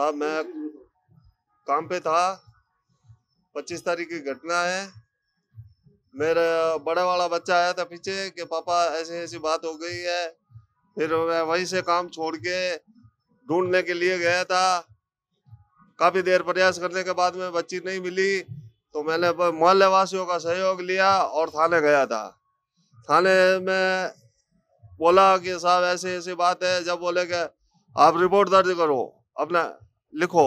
साहब मैं काम पे था पच्चीस तारीख की घटना है मेरा बड़े वाला बच्चा आया था पीछे कि पापा ऐसी ऐसी बात हो गई है फिर मैं वहीं से काम छोड़ के ढूंढने के लिए गया था काफ़ी देर प्रयास करने के बाद में बच्ची नहीं मिली तो मैंने मोहल्ले वासियों का सहयोग लिया और थाने गया था थाने में बोला कि साहब ऐसी ऐसी बात है जब बोले कि आप रिपोर्ट दर्ज करो अपना लिखो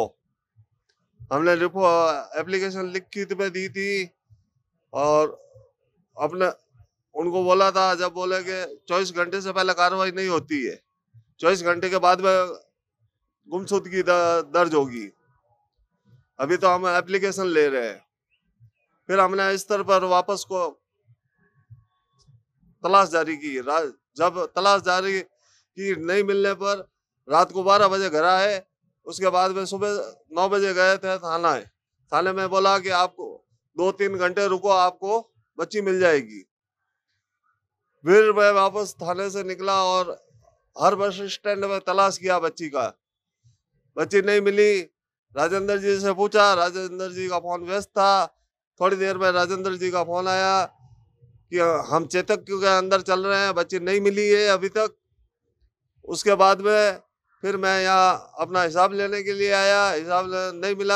हमने लिखो एप्लीकेशन लिखित में दी थी और अपना उनको बोला था जब बोले कि चौबीस घंटे से पहले कार्रवाई नहीं होती है चौबीस घंटे के बाद में की दर्ज होगी अभी तो हम एप्लीकेशन ले रहे हैं फिर हमने इस स्तर पर वापस को तलाश जारी की जब तलाश जारी की नहीं मिलने पर रात को बारह बजे घर आए उसके बाद में सुबह नौ बजे गए थे थाना थाने में बोला कि आपको दो तीन घंटे रुको आपको बच्ची मिल जाएगी फिर मैं वापस थाने से निकला और हर बस स्टैंड में तलाश किया बच्ची का बच्ची नहीं मिली राजेंद्र जी से पूछा राजेंद्र जी का फोन व्यस्त था थोड़ी देर में राजेंद्र जी का फोन आया कि हम चेतक के अंदर चल रहे हैं बच्ची नहीं मिली है अभी तक उसके बाद में फिर मैं यहाँ अपना हिसाब लेने के लिए आया हिसाब नहीं मिला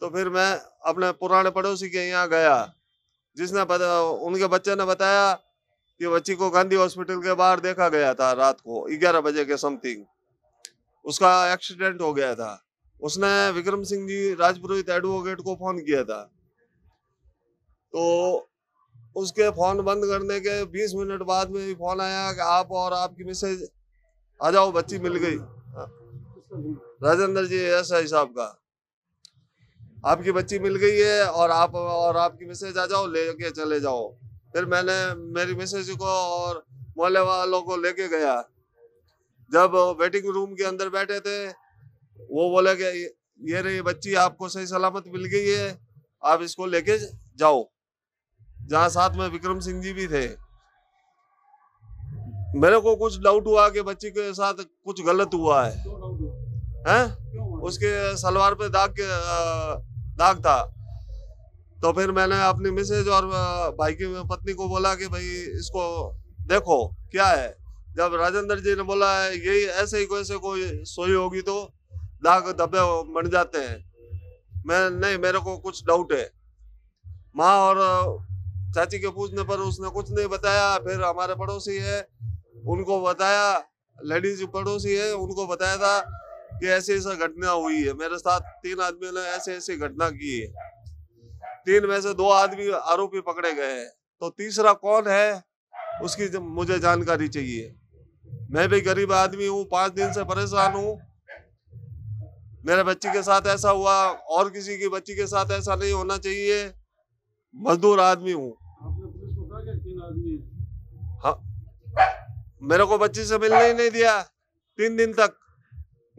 तो फिर मैं अपने पुराने पड़ोसी के यहाँ गया जिसने उनके बच्चे ने बताया कि बच्ची को गांधी हॉस्पिटल के बाहर देखा गया था रात को 11 बजे के समथिंग उसका एक्सीडेंट हो गया था उसने विक्रम सिंह जी राजपुरोहित एडवोकेट को फोन किया था तो उसके फोन बंद करने के 20 मिनट बाद में भी फोन आया कि आप और आपकी मैसेज आ जाओ बच्ची मिल गई हाँ। राजेंद्र जी ऐसा हिसाब साहब का आपकी बच्ची मिल गई है और आप और आपकी मैसेज आ जाओ लेके चले जाओ फिर मैंने मेरी मैसेज को और मोहल्ले वालों को लेके गया जब वेटिंग रूम के अंदर बैठे थे वो बोले कि ये रही बच्ची आपको सही सलामत मिल गई है आप इसको लेके जाओ जहाँ साथ में विक्रम सिंह जी भी थे मेरे को कुछ डाउट हुआ कि बच्ची के साथ कुछ गलत हुआ है हैं उसके सलवार पे दाग दाग था तो फिर मैंने अपनी मिसेज और भाई की पत्नी को बोला कि भाई इसको देखो क्या है जब राजेंद्र जी ने बोला है यही ऐसे ही कैसे कोई सोई होगी तो दाग धब्बे बन जाते हैं मैं नहीं मेरे को कुछ डाउट है माँ और चाची के पूछने पर उसने कुछ नहीं बताया फिर हमारे पड़ोसी है उनको बताया लेडीज पड़ोसी है उनको बताया था कि ऐसे ऐसा घटना हुई है मेरे साथ तीन आदमी ने ऐसे ऐसी घटना की है तीन में से दो आदमी आरोपी पकड़े गए हैं तो तीसरा कौन है उसकी मुझे जानकारी चाहिए मैं भी गरीब आदमी हूँ पांच दिन से परेशान हूँ मेरे बच्ची के साथ ऐसा हुआ और किसी की बच्ची के साथ ऐसा नहीं होना चाहिए मजदूर आदमी हूँ हाँ मेरे को बच्ची से मिलने ही नहीं दिया तीन दिन तक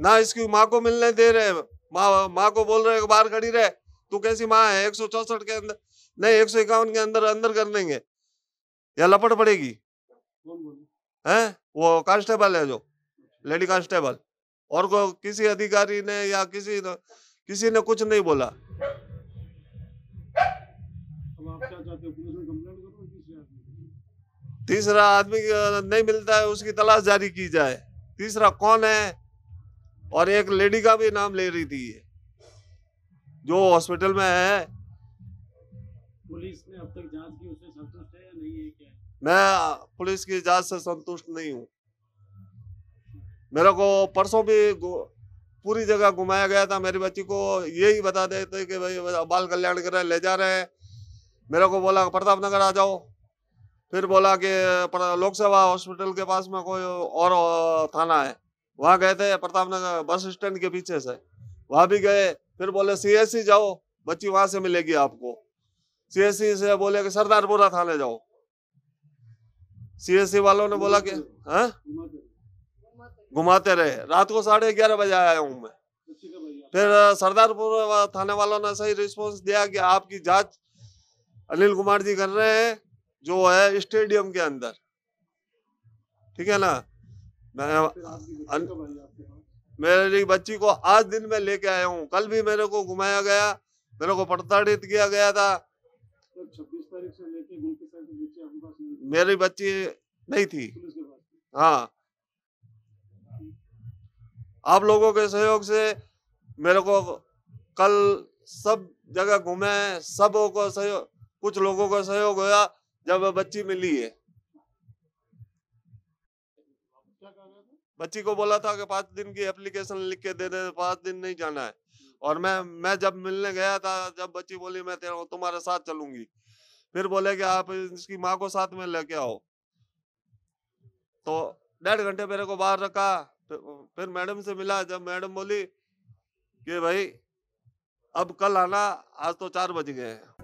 ना इसकी माँ को मिलने दे रहे माँ माँ को बोल रहे बाहर खड़ी रहे तू कैसी माँ है एक के अंदर नहीं एक के अंदर अंदर कर लेंगे या लपट पड़ेगी है वो कांस्टेबल है जो लेडी कांस्टेबल और को किसी अधिकारी ने या किसी न, किसी ने कुछ नहीं बोला आप क्या चाहते हो तीसरा आदमी नहीं मिलता है उसकी तलाश जारी की जाए तीसरा कौन है और एक लेडी का भी नाम ले रही थी जो हॉस्पिटल में है पुलिस ने अब तक जांच की उसे संतुष्ट है या नहीं है क्या मैं पुलिस की जांच से संतुष्ट नहीं हूँ मेरे को परसों भी पूरी जगह घुमाया गया था मेरी बच्ची को यही बता देते कि भाई बाल कल्याण कर रहे ले जा रहे हैं मेरे को बोला प्रताप नगर आ जाओ फिर बोला कि लोकसभा हॉस्पिटल के पास में कोई और थाना है वहाँ गए थे प्रतापनगर बस स्टैंड के पीछे से वहाँ भी गए फिर बोले सीएससी जाओ बच्ची वहां से मिलेगी आपको सीएससी से बोले कि सरदारपुरा थाने जाओ सीएससी वालों ने बोला कि हाँ घुमाते रहे रात को साढ़े ग्यारह बजे आया हूँ मैं फिर सरदारपुर थाने वालों ने सही रिस्पांस दिया कि आपकी जांच अनिल कुमार जी कर रहे हैं जो है स्टेडियम के अंदर ठीक है ना मैं अन, मेरी बच्ची को आज दिन में लेके आया हूँ कल भी मेरे को घुमाया गया मेरे को प्रताड़ित किया गया था तो छब्बीस तारीख से लेके मेरी बच्ची नहीं थी हाँ आप लोगों के सहयोग से मेरे को कल सब जगह घूमे सब को सहयोग कुछ लोगों का सहयोग हुआ जब वह बच्ची मिली है बच्ची को बोला था कि पांच दिन की एप्लीकेशन लिख के दे दे पांच दिन नहीं जाना है और मैं मैं जब मिलने गया था जब बच्ची बोली मैं तेरा तुम्हारे साथ चलूंगी फिर बोले कि आप इसकी माँ को साथ में लेके आओ तो डेढ़ घंटे मेरे को बाहर रखा फिर मैडम से मिला जब मैडम बोली कि भाई अब कल आना आज तो चार बज गए हैं